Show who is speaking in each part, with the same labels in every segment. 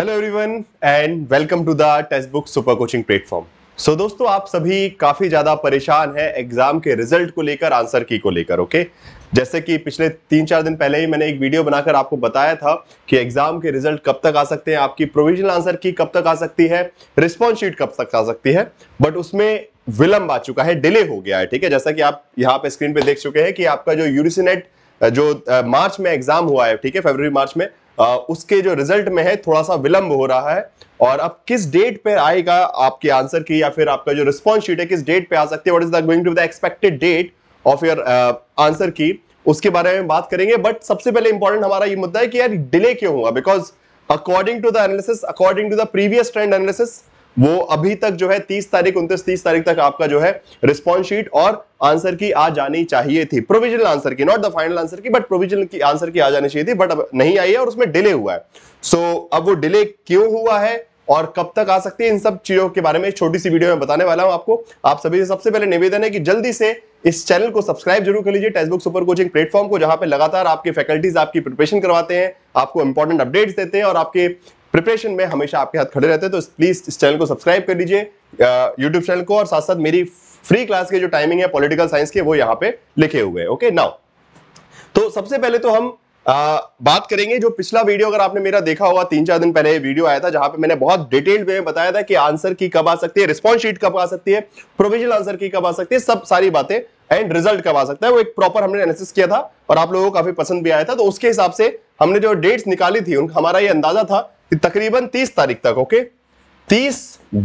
Speaker 1: Hello everyone and welcome to the Testbook super coaching platform so दोस्तों आप सभी काफ़ी ज़्यादा परेशान हैं एग्ज़ाम के रिजल्ट को लेकर आंसर की को लेकर ओके okay? जैसे कि पिछले तीन चार दिन पहले ही मैंने एक वीडियो बनाकर आपको बताया था कि एग्जाम के रिजल्ट कब तक आ सकते हैं आपकी प्रोविजनल आंसर की कब तक आ सकती है रिस्पॉन्स शीट कब तक आ सकती है बट उसमें विलंब आ चुका है डिले हो गया है ठीक है जैसा कि आप यहाँ पे स्क्रीन पे देख चुके हैं कि आपका जो यूरिसनेट जो मार्च में एग्जाम हुआ है ठीक है फेबर मार्च में उसके जो रिजल्ट में है थोड़ा सा विलंब हो रहा है और अब किस डेट पर आएगा आपके आंसर की या फिर आपका जो रिस्पॉन्स शीट है किस डेट पे आ सकती है what is going to the expected date of your answer key उसके बारे में बात करेंगे बट सबसे पहले इंपॉर्टेंट हमारा ये मुद्दा है कि यार डिले क्यों हुआ because according to the analysis according to the previous trend analysis वो अभी तक जो है 30 तारीख उन्तीस तीस तारीख तक आपका जो है रिस्पॉन्स शीट और आंसर की आ जानी चाहिए थी provisional answer key not the final answer key but provisional key answer key आ जानी चाहिए थी बट अब नहीं आई है और उसमें डिले हुआ है सो so, अब वो डिले क्यों हुआ है और कब तक आ सकती है इन सब चीजों के बारे में छोटी सी वीडियो में बताने वाला हूं आपको आप सभी से सबसे पहले निवेदन है कि जल्दी से इस चैनल को सब्सक्राइब जरूर कर लीजिए टेक्सटबुक सुपर कोचिंग प्लेटफॉर्म को जहां पे लगातार आपके फैकल्टीज आपकी प्रिपरेशन करवाते हैं आपको इंपॉर्टेंट अपडेट्स देते हैं और आपके प्रिपरेशन में हमेशा आपके हाथ खड़े रहते हैं तो प्लीज़ इस चैनल को सब्सक्राइब कर दीजिए यूट्यूब चैनल को और साथ साथ मेरी फ्री क्लास के जो टाइमिंग है पॉलिटिकल साइंस के वो यहाँ पे लिखे हुए हैं ओके नाउ तो सबसे पहले तो हम आ, बात करेंगे जो पिछला वीडियो अगर आपने मेरा देखा होगा तीन चार दिन पहले वीडियो आया था जहां पे मैंने बहुत डिटेल्ड वे में बताया था कि आंसर की कब आ सकती है रिस्पॉन्स शीट कब आ सकती है प्रोविजनल आंसर की कब आ सकती है सब सारी बातें एंड रिजल्ट कब आ सकता है वो एक प्रॉपर हमने एनालिसिस किया था और आप लोगों को काफी पसंद भी आया था तो उसके हिसाब से हमने जो डेट्स निकाली थी उन हमारा ये अंदाजा था तकरीबन 30 तारीख तक ओके 30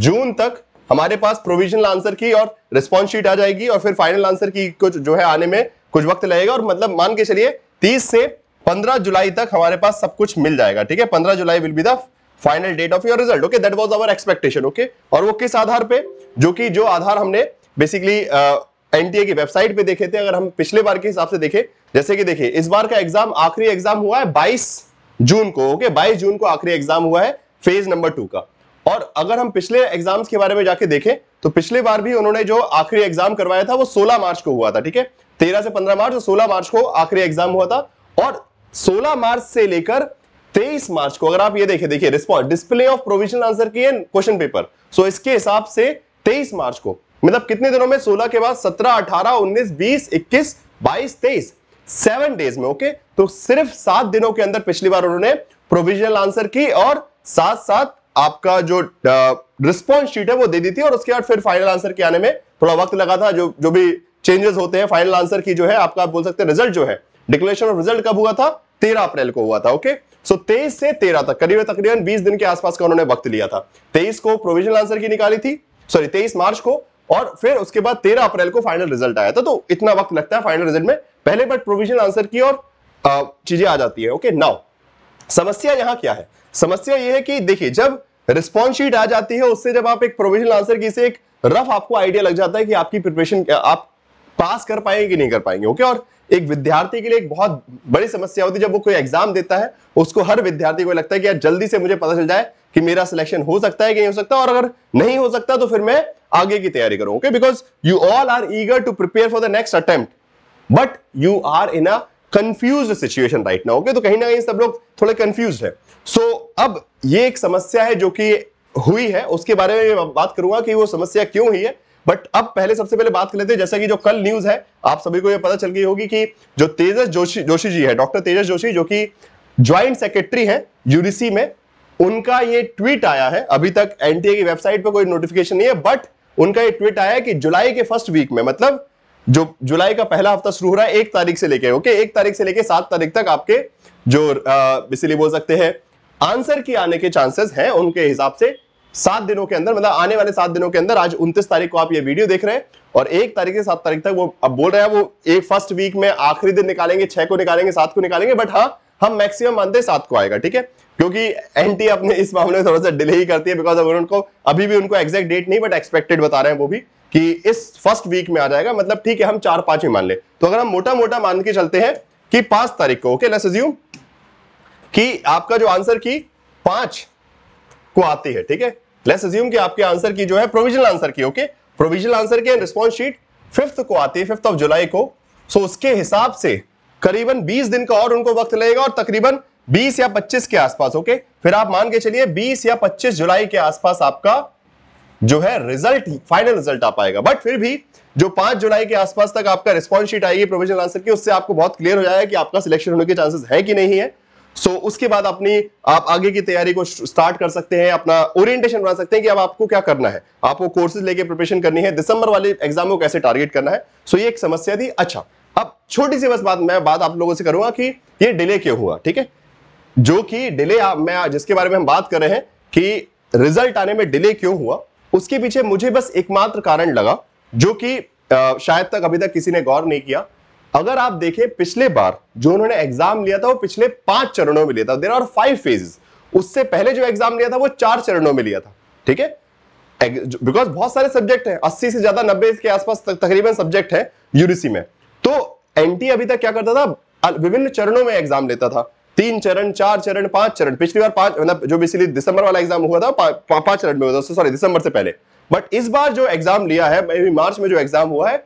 Speaker 1: जून तक हमारे पास प्रोविजनल आंसर की और रिस्पॉन्स शीट आ जाएगी और फिर फाइनल आंसर की कुछ जो है आने में कुछ वक्त लगेगा और मतलब मान के चलिए 30 से 15 जुलाई तक हमारे पास सब कुछ मिल जाएगा ठीक है 15 July will be the final date of your result okay that was our expectation okay और वो किस आधार पे जो कि जो आधार हमने बेसिकली एनटीए की वेबसाइट पे देखे थे अगर हम पिछले बार के हिसाब से देखें जैसे कि देखिए इस बार का एग्जाम आखिरी एग्जाम हुआ है बाईस जून को ओके बाईस जून को आखिरी एग्जाम हुआ है फेज नंबर टू का और अगर हम पिछले एग्जाम्स के बारे में जाके देखें तो पिछले बार भी उन्होंने जो आखिरी एग्जाम करवाया था वो 16 मार्च को हुआ था ठीक है 13 से 15 मार्च और तो 16 मार्च को आखिरी एग्जाम हुआ था और 16 मार्च से लेकर 23 मार्च को अगर आप ये देखें देखिए response display of provisional answer key question paper so इसके हिसाब से तेईस मार्च को मतलब कितने दिनों में सोलह के बाद सत्रह अठारह उन्नीस बीस इक्कीस बाईस तेईस सेवन डेज में ओके तो सिर्फ सात दिनों के अंदर पिछली बार उन्होंने प्रोविजनल आंसर की और साथ साथ आपका जो रिस्पॉन्स शीट है वो दे दी थी और उसके बाद फिर फाइनल आंसर के आने में थोड़ा वक्त लगा था जो जो भी चेंजेस होते हैं फाइनल आंसर की जो है आपका आप बोल सकते हैं रिजल्ट जो है डिक्लेरेशन ऑफ रिजल्ट कब हुआ था तेरह अप्रैल को हुआ था ओके सो तेईस से तेरह तक करीब तकरीबन बीस दिन के आसपास का उन्होंने वक्त लिया था तेईस को प्रोविजनल आंसर की निकाली थी सॉरी तेईस मार्च को और फिर उसके बाद तेरह अप्रैल को फाइनल रिजल्ट आया था तो इतना वक्त लगता है फाइनल रिजल्ट में पहले बट प्रोविजनल आंसर की और चीजें आ जाती है ओके नाउ समस्या यहां क्या है समस्या यह है कि देखिए जब रिस्पॉन्स शीट आ जाती है उससे जब आप एक प्रोविजनल आंसर की से एक रफ आपको आइडिया लग जाता है कि आपकी प्रिपरेशन आप पास कर पाएंगे कि नहीं कर पाएंगे ओके और एक विद्यार्थी के लिए एक बहुत बड़ी समस्या होती है जब वो कोई एग्जाम देता है उसको हर विद्यार्थी को लगता है कि यार जल्दी से मुझे पता चल जाए कि मेरा सिलेक्शन हो सकता है कि नहीं हो सकता और अगर नहीं हो सकता तो फिर मैं आगे की तैयारी करो okay because you all are eager to prepare for the next attempt but you are in a confuse situation right ना ओके तो कहीं ना कहीं सब लोग थोड़े कंफ्यूज है सो so, अब ये एक समस्या है जो कि हुई है उसके बारे में मैं बात करूंगा कि वो समस्या क्यों हुई है बट अब पहले सबसे पहले बात कर लेते हैं जैसा कि जो कल न्यूज है आप सभी को ये पता चल गई होगी कि जो तेजस जोशी जोशी जी है डॉक्टर तेजस जोशी जो कि ज्वाइंट सेक्रेटरी है यूडीसी में उनका ये ट्वीट आया है अभी तक एनटीए की वेबसाइट पर कोई नोटिफिकेशन नहीं है बट उनका एक ट्वीट आया कि जुलाई के फर्स्ट वीक में मतलब जो जुलाई का पहला हफ्ता शुरू हो रहा है एक तारीख से लेके ओके एक तारीख से लेके सात तारीख तक आपके जो इसीलिए बोल सकते हैं आंसर की आने के चांसेस हैं उनके हिसाब से सात दिनों के अंदर मतलब आने वाले सात दिनों के अंदर आज उनतीस तारीख को आप ये वीडियो देख रहे हैं और एक तारीख से सात तारीख तक वो अब बोल रहे हैं वो एक फर्स्ट वीक में आखिरी दिन निकालेंगे छह को निकालेंगे सात को निकालेंगे बट हाँ हम मैक्सिमम मानते हैं सात को आएगा ठीक है क्योंकि एनटी अपने इस मामले में थोड़ा सा डिले ही करती है बिकॉज अगर उनको अभी भी उनको एग्जैक्ट डेट नहीं बट एक्सपेक्टेड बता रहे हैं वो भी कि इस फर्स्ट वीक में आ जाएगा मतलब ठीक है हम चार पांच ही मान ले तो अगर हम मोटा मोटा मान के चलते हैं कि पांच तारीख को ओके लेट्स अज्यूम कि आपका जो आंसर की पांच को आती है ठीक है लेट्स अज्यूम कि आपके आंसर की जो है provisional answer key okay provisional answer key response sheet fifth को आती है फिफ्थ ऑफ जुलाई को सो उसके हिसाब से करीबन बीस दिन का और उनको वक्त लगेगा और तकरीबन 20 या 25 के आसपास ओके फिर आप मान के चलिए 20 या 25 जुलाई के आसपास आपका जो है रिजल्ट फाइनल रिजल्ट आ पाएगा बट फिर भी जो 5 जुलाई के आसपास तक आपका रिस्पॉन्स शीट आएगी प्रोविजनल आंसर की उससे आपको बहुत क्लियर हो जाएगा कि आपका सिलेक्शन होने के चांसेस है कि नहीं है सो so, उसके बाद अपनी आप आगे की तैयारी को स्टार्ट कर सकते हैं अपना ओरिएंटेशन बना सकते हैं कि अब आपको क्या करना है आपको कोर्सेज लेके प्रिपरेशन करनी है दिसंबर वाले एग्जाम को कैसे टारगेट करना है सो so, ये एक समस्या थी अच्छा अब छोटी सी बस बात मैं बात आप लोगों से करूंगा कि ये डिले क्यों हुआ ठीक है जो कि डिले मैं जिसके बारे में हम बात कर रहे हैं कि रिजल्ट आने में डिले क्यों हुआ उसके पीछे मुझे बस एकमात्र कारण लगा जो कि शायद तक अभी तक किसी ने गौर नहीं किया अगर आप देखें पिछले बार जो उन्होंने एग्जाम लिया था वो पिछले पांच चरणों में लिया था देर आर फाइव फेजेस उससे पहले जो एग्जाम लिया था वो चार चरणों में लिया था ठीक है बिकॉज बहुत सारे सब्जेक्ट हैं अस्सी से ज्यादा नब्बे के आसपास तकरीबन सब्जेक्ट है यूडीसी में तो एनटी अभी तक क्या करता था विभिन्न चरणों में एग्जाम लेता था तीन चरण चार चरण पांच चरण पिछली बार पांच मतलब जो बेसिकली दिसंबर वाला एग्जाम हुआ था पा, पांच चरण में हुआ था सॉरी दिसंबर से पहले बट इस बार जो एग्जाम लिया है मे मार्च में जो एग्जाम हुआ है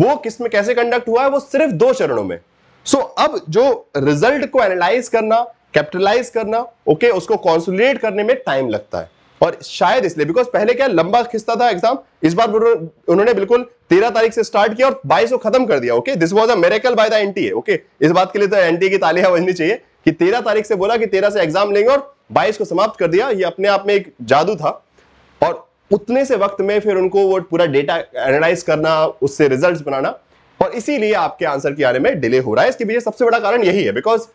Speaker 1: वो किस में कैसे कंडक्ट हुआ है वो सिर्फ दो चरणों में सो so, अब जो रिजल्ट को एनालाइज करना कैपिटलाइज करना ओके okay, उसको कॉन्सुलेट करने में टाइम लगता है और शायद इसलिए बिकॉज पहले क्या लंबा खिस्ता था एग्जाम इस बार उन्होंने बिल्कुल तेरह तारीख से स्टार्ट किया और बाईस को खत्म कर दिया okay this was a miracle by the NTA okay इस बात के लिए तो एनटीए की तालियां बजनी चाहिए कि तेरह तारीख से बोला कि तेरह से एग्जाम लेंगे और बाईस को समाप्त कर दिया ये अपने आप में एक जादू था और उतने से वक्त में फिर उनको वो पूरा डेटा एनालाइज करना उससे रिजल्ट्स बनाना और इसीलिए आपके आंसर के आने में डिले हो रहा है इसके पीछे सबसे बड़ा कारण यही है बिकॉज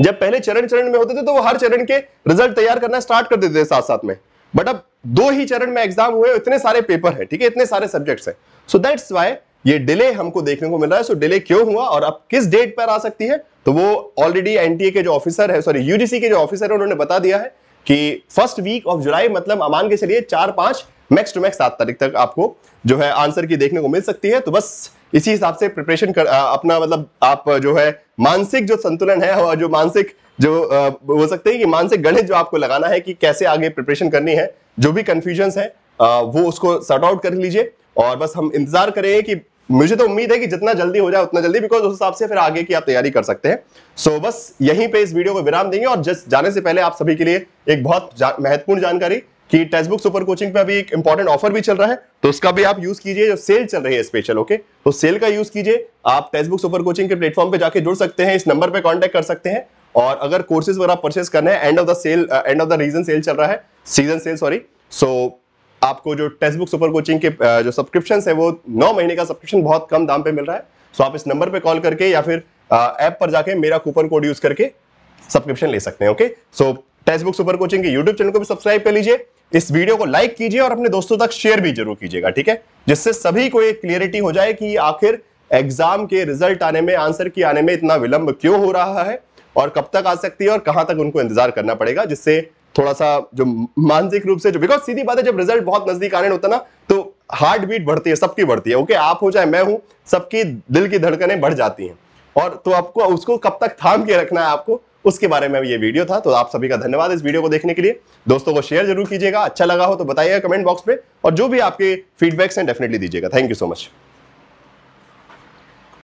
Speaker 1: जब पहले चरण चरण में होते थे तो वो हर चरण के रिजल्ट तैयार करना स्टार्ट कर देते थे साथ साथ में बट अब दो ही चरण में एग्जाम हुए इतने सारे पेपर है ठीक है इतने सारे सब्जेक्ट्स है सो दैट्स वाई ये डिले हमको देखने को मिल रहा है सो डिले क्यों हुआ और अब किस डेट पर आ सकती है तो वो ऑलरेडी एनटीए के जो ऑफिसर है सॉरी यूजीसी के जो ऑफिसर है उन्होंने बता दिया है कि फर्स्ट वीक ऑफ जुलाई मतलब अमान के चलिए चार पांच मैक्स टू मैक्स सात तारीख तक आपको जो है आंसर की देखने को मिल सकती है तो बस इसी हिसाब से प्रिपरेशन कर आ, अपना मतलब आप जो है मानसिक जो संतुलन है और जो मानसिक जो हो सकते हैं कि मानसिक गणित जो आपको लगाना है कि कैसे आगे प्रिपरेशन करनी है जो भी कंफ्यूजन है आ, वो उसको सॉर्ट आउट कर लीजिए और बस हम इंतजार करें कि मुझे तो उम्मीद है कि जितना जल्दी हो जाए उतना जल्दी बिकॉज उस हिसाब से फिर आगे की आप तैयारी कर सकते हैं सो so, बस यहीं पे इस वीडियो को विराम देंगे और जस्ट जाने से पहले आप सभी के लिए एक बहुत जा, महत्वपूर्ण जानकारी कि टेक्स्ट बुक सुपर कोचिंग पे अभी एक इंपॉर्टेंट ऑफर भी चल रहा है तो उसका भी आप यूज कीजिए जो सेल चल रही है स्पेशल ओके तो सेल का यूज कीजिए आप टेक्स्ट बुक सुपर कोचिंग के प्लेटफॉर्म पे जाके जुड़ सकते हैं इस नंबर पे कॉन्टेक्ट कर सकते हैं और अगर कोर्सेज वगैरह परचेस करना है end of the sale end of the reason sale चल रहा है सीजन सेल सॉरी सो आपको जो टेक्स्ट बुक सुपर कोचिंग के जो सब्सक्रिप्शन है वो नौ महीने का सब्सक्रिप्शन बहुत कम दाम पे मिल रहा है सो आप इस नंबर पे कॉल करके या फिर ऐप पर जाके मेरा कूपन कोड यूज करके सब्सक्रिप्शन ले सकते हैं okay so Testbook super coaching के यूट्यूब चैनल को भी सब्सक्राइब कर लीजिए इस वीडियो को लाइक कीजिए और अपने दोस्तों तक शेयर भी जरूर कीजिएगा ठीक है जिससे सभी को एक क्लियरिटी हो जाए कि आखिर एग्जाम के रिजल्ट आने में आंसर की आने में इतना विलंब क्यों हो रहा है और कब तक आ सकती है और कहां तक उनको इंतजार करना पड़ेगा जिससे थोड़ा सा जो मानसिक रूप से जो बिकॉज सीधी बात है जब रिजल्ट बहुत नजदीक आने होता ना तो हार्ट बीट बढ़ती है सबकी बढ़ती है ओके आप हो चाहे मैं हूं सबकी दिल की धड़कनें बढ़ जाती हैं और तो आपको उसको कब तक थाम के रखना है आपको उसके बारे में ये वीडियो था तो आप सभी का धन्यवाद इस वीडियो को देखने के लिए दोस्तों को शेयर जरूर कीजिएगा अच्छा लगा हो तो बताइएगा कमेंट बॉक्स में और जो भी आपके फीडबैक्स हैं डेफिनेटली दीजिएगा थैंक यू सो मच